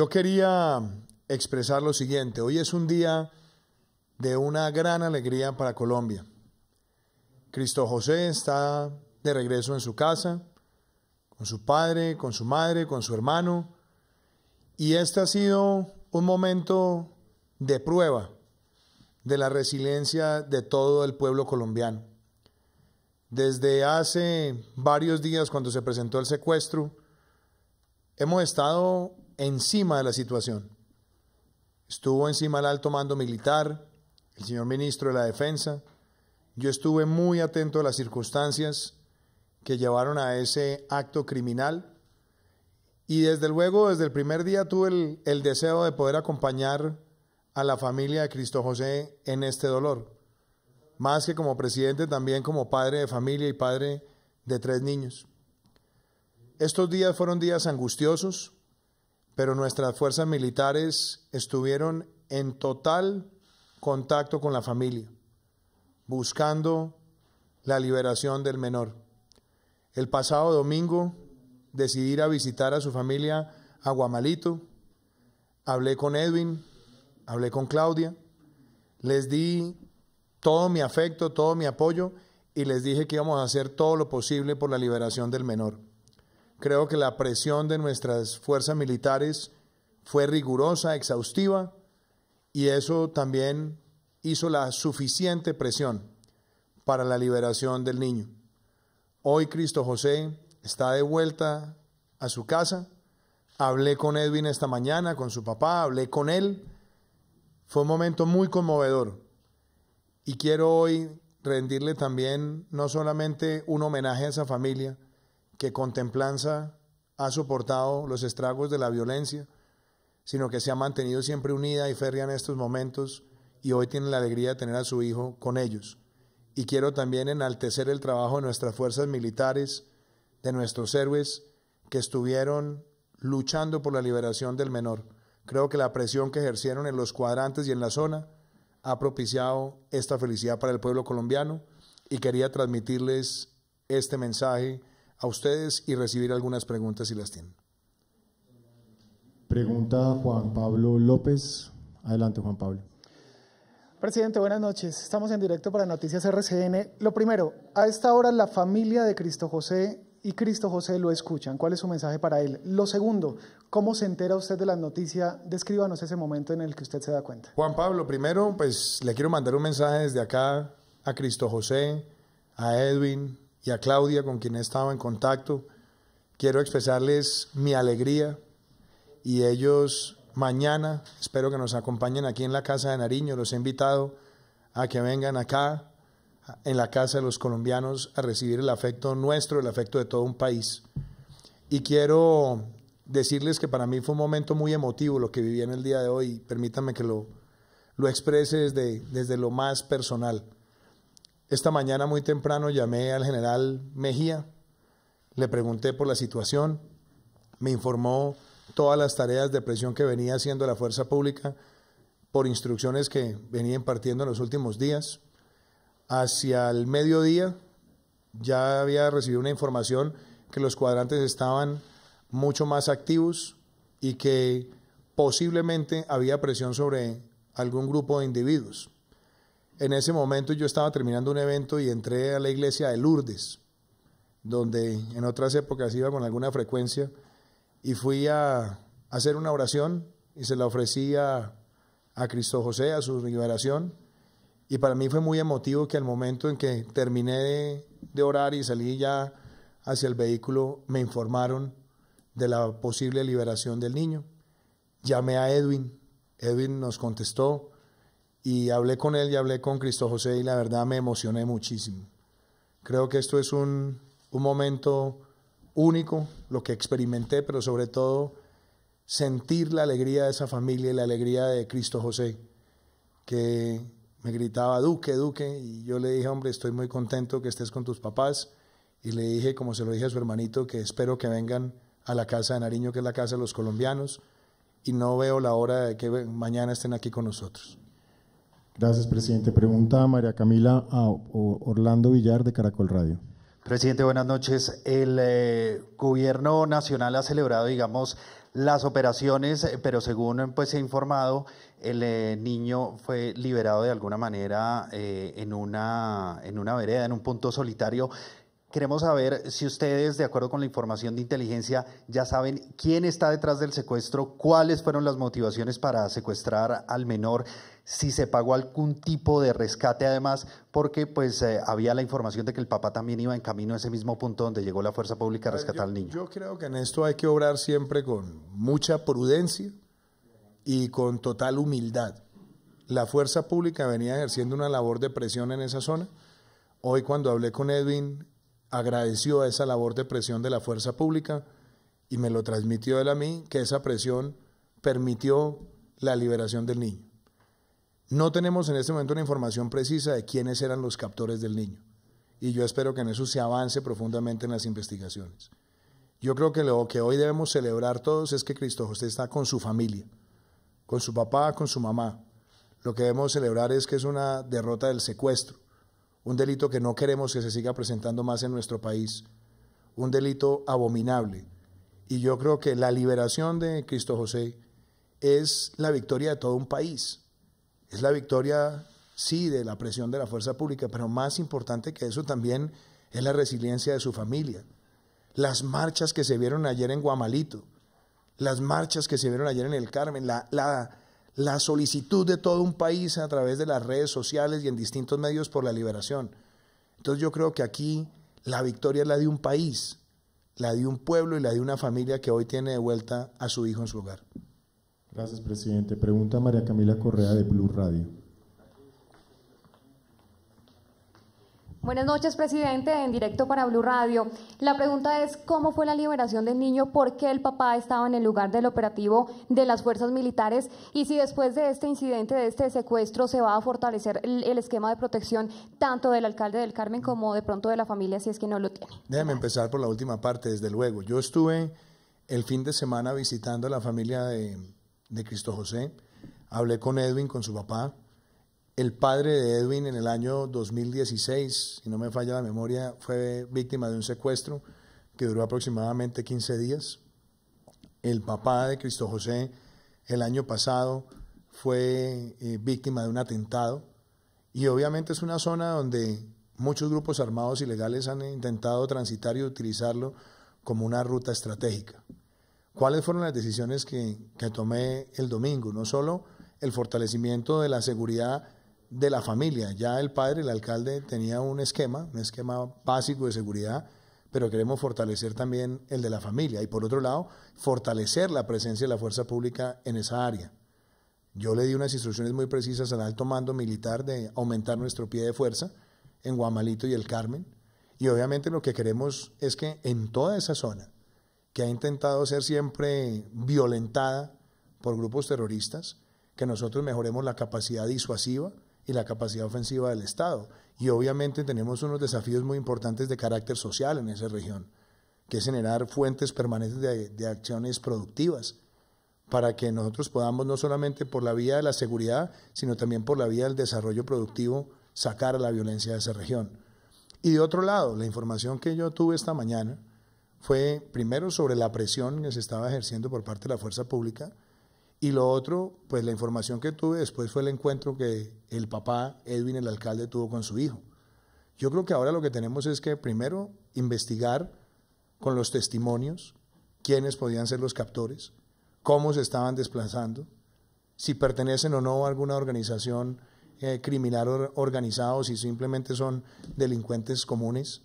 Yo quería expresar lo siguiente. Hoy es un día de una gran alegría para Colombia. Cristo José está de regreso en su casa, con su padre, con su madre, con su hermano. Y este ha sido un momento de prueba de la resiliencia de todo el pueblo colombiano. Desde hace varios días, cuando se presentó el secuestro, hemos estado encima de la situación. Estuvo encima el alto mando militar, el señor ministro de la Defensa. Yo estuve muy atento a las circunstancias que llevaron a ese acto criminal. Y desde luego, desde el primer día tuve el, deseo de poder acompañar a la familia de Cristo José en este dolor. Más que como presidente, también como padre de familia y padre de tres niños. Estos días fueron días angustiosos, pero nuestras fuerzas militares estuvieron en total contacto con la familia, buscando la liberación del menor. El pasado domingo decidí ir a visitar a su familia a Guamalito, hablé con Edwin, hablé con Claudia, les di todo mi afecto, todo mi apoyo y les dije que íbamos a hacer todo lo posible por la liberación del menor. Creo que la presión de nuestras fuerzas militares fue rigurosa, exhaustiva, y eso también hizo la suficiente presión para la liberación del niño. Hoy Cristo José está de vuelta a su casa. Hablé con Edwin esta mañana, con su papá, hablé con él. Fue un momento muy conmovedor. Y quiero hoy rendirle también no solamente un homenaje a esa familia, que con ha soportado los estragos de la violencia, sino que se ha mantenido siempre unida y férrea en estos momentos y hoy tiene la alegría de tener a su hijo con ellos. Y quiero también enaltecer el trabajo de nuestras fuerzas militares, de nuestros héroes que estuvieron luchando por la liberación del menor. Creo que la presión que ejercieron en los cuadrantes y en la zona ha propiciado esta felicidad para el pueblo colombiano y quería transmitirles este mensaje a ustedes y recibir algunas preguntas si las tienen. Pregunta Juan Pablo López. Adelante, Juan Pablo. Presidente, buenas noches. Estamos en directo para Noticias RCN. Lo primero, a esta hora la familia de Cristo José y Cristo José lo escuchan. ¿Cuál es su mensaje para él? Lo segundo, ¿cómo se entera usted de la noticia? Descríbanos ese momento en el que usted se da cuenta. Juan Pablo, primero, pues le quiero mandar un mensaje desde acá a Cristo José, a Edwin, y a Claudia, con quien he estado en contacto, quiero expresarles mi alegría y ellos mañana, espero que nos acompañen aquí en la Casa de Nariño, los he invitado a que vengan acá, en la Casa de los Colombianos, a recibir el afecto nuestro, el afecto de todo un país. Y quiero decirles que para mí fue un momento muy emotivo lo que viví en el día de hoy, permítanme que lo, lo exprese desde, desde lo más personal. Esta mañana muy temprano llamé al general Mejía, le pregunté por la situación, me informó todas las tareas de presión que venía haciendo la fuerza pública por instrucciones que venían partiendo en los últimos días. Hacia el mediodía ya había recibido una información que los cuadrantes estaban mucho más activos y que posiblemente había presión sobre algún grupo de individuos. En ese momento yo estaba terminando un evento y entré a la iglesia de Lourdes, donde en otras épocas iba con alguna frecuencia, y fui a hacer una oración y se la ofrecía a, Cristo José, a su liberación. Y para mí fue muy emotivo que al momento en que terminé de orar y salí ya hacia el vehículo, me informaron de la posible liberación del niño. Llamé a Edwin. Edwin nos contestó y hablé con él y hablé con Cristo José y la verdad me emocioné muchísimo. Creo que esto es un, momento único, lo que experimenté, pero sobre todo sentir la alegría de esa familia y la alegría de Cristo José, que me gritaba, Duque, Duque, y yo le dije, hombre, estoy muy contento que estés con tus papás, y le dije, como se lo dije a su hermanito, que espero que vengan a la casa de Nariño, que es la casa de los colombianos, y no veo la hora de que mañana estén aquí con nosotros. Gracias, presidente. Pregunta María Camila a Orlando Villar de Caracol Radio. Presidente, buenas noches. El eh, gobierno nacional ha celebrado, digamos, las operaciones, eh, pero según pues, se ha informado, el eh, niño fue liberado de alguna manera en, una, en una vereda, en un punto solitario. Queremos saber si ustedes, de acuerdo con la información de inteligencia, ya saben quién está detrás del secuestro, cuáles fueron las motivaciones para secuestrar al menor, si se pagó algún tipo de rescate además, porque pues eh, había la información de que el papá también iba en camino a ese mismo punto donde llegó la fuerza pública a pues rescatar al niño. Yo creo que en esto hay que obrar siempre con mucha prudencia y con total humildad. La fuerza pública venía ejerciendo una labor de presión en esa zona. Hoy cuando hablé con Edwin, agradeció esa labor de presión de la fuerza pública y me lo transmitió él a mí, que esa presión permitió la liberación del niño. No tenemos en este momento una información precisa de quiénes eran los captores del niño. Y yo espero que en eso se avance profundamente en las investigaciones. Yo creo que lo que hoy debemos celebrar todos es que Cristo José está con su familia, con su papá, con su mamá. Lo que debemos celebrar es que es una derrota del secuestro, un delito que no queremos que se siga presentando más en nuestro país, un delito abominable. Y yo creo que la liberación de Cristo José es la victoria de todo un país. Es la victoria, sí, de la presión de la fuerza pública, pero más importante que eso también es la resiliencia de su familia. Las marchas que se vieron ayer en Guamalito, las marchas que se vieron ayer en el Carmen, la, la solicitud de todo un país a través de las redes sociales y en distintos medios por la liberación. Entonces yo creo que aquí la victoria es la de un país, la de un pueblo y la de una familia que hoy tiene de vuelta a su hijo en su hogar. Gracias, presidente. Pregunta María Camila Correa de Blue Radio. Buenas noches, presidente, en directo para Blue Radio. La pregunta es, ¿cómo fue la liberación del niño? ¿Por qué el papá estaba en el lugar del operativo de las fuerzas militares? Y si después de este incidente, de este secuestro, se va a fortalecer el, el esquema de protección tanto del alcalde del Carmen como de pronto de la familia, si es que no lo tiene. Déjame empezar por la última parte, desde luego. Yo estuve el fin de semana visitando a la familia de de Cristo José. Hablé con Edwin, con su papá. El padre de Edwin en el año 2016, si no me falla la memoria, fue víctima de un secuestro que duró aproximadamente 15 días. El papá de Cristo José el año pasado fue eh, víctima de un atentado. Y obviamente es una zona donde muchos grupos armados ilegales han intentado transitar y utilizarlo como una ruta estratégica cuáles fueron las decisiones que, tomé el domingo, no solo el fortalecimiento de la seguridad de la familia. Ya el padre, el alcalde, tenía un esquema, un esquema básico de seguridad, pero queremos fortalecer también el de la familia. Y por otro lado, fortalecer la presencia de la fuerza pública en esa área. Yo le di unas instrucciones muy precisas al alto mando militar de aumentar nuestro pie de fuerza en Guamalito y el Carmen. Y obviamente lo que queremos es que en toda esa zona, que ha intentado ser siempre violentada por grupos terroristas, que nosotros mejoremos la capacidad disuasiva y la capacidad ofensiva del Estado. Y obviamente tenemos unos desafíos muy importantes de carácter social en esa región, que es generar fuentes permanentes de, acciones productivas para que nosotros podamos no solamente por la vía de la seguridad, sino también por la vía del desarrollo productivo sacar a la violencia de esa región. Y de otro lado, la información que yo tuve esta mañana, fue primero sobre la presión que se estaba ejerciendo por parte de la fuerza pública y lo otro, pues la información que tuve después fue el encuentro que el papá Edwin, el alcalde, tuvo con su hijo. Yo creo que ahora lo que tenemos es que primero investigar con los testimonios quiénes podían ser los captores, cómo se estaban desplazando, si pertenecen o no a alguna organización eh, criminal organizada o si simplemente son delincuentes comunes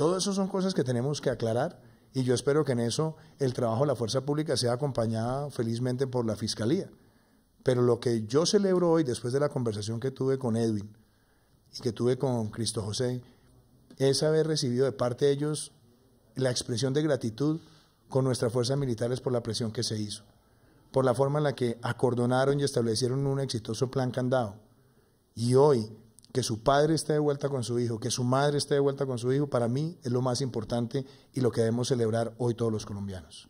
todo eso son cosas que tenemos que aclarar y yo espero que en eso el trabajo de la fuerza pública sea acompañado felizmente por la Fiscalía. Pero lo que yo celebro hoy, después de la conversación que tuve con Edwin y que tuve con Cristo José, es haber recibido de parte de ellos la expresión de gratitud con nuestras fuerzas militares por la presión que se hizo, por la forma en la que acordonaron y establecieron un exitoso plan candado. Y hoy que su padre esté de vuelta con su hijo, que su madre esté de vuelta con su hijo, para mí es lo más importante y lo que debemos celebrar hoy todos los colombianos.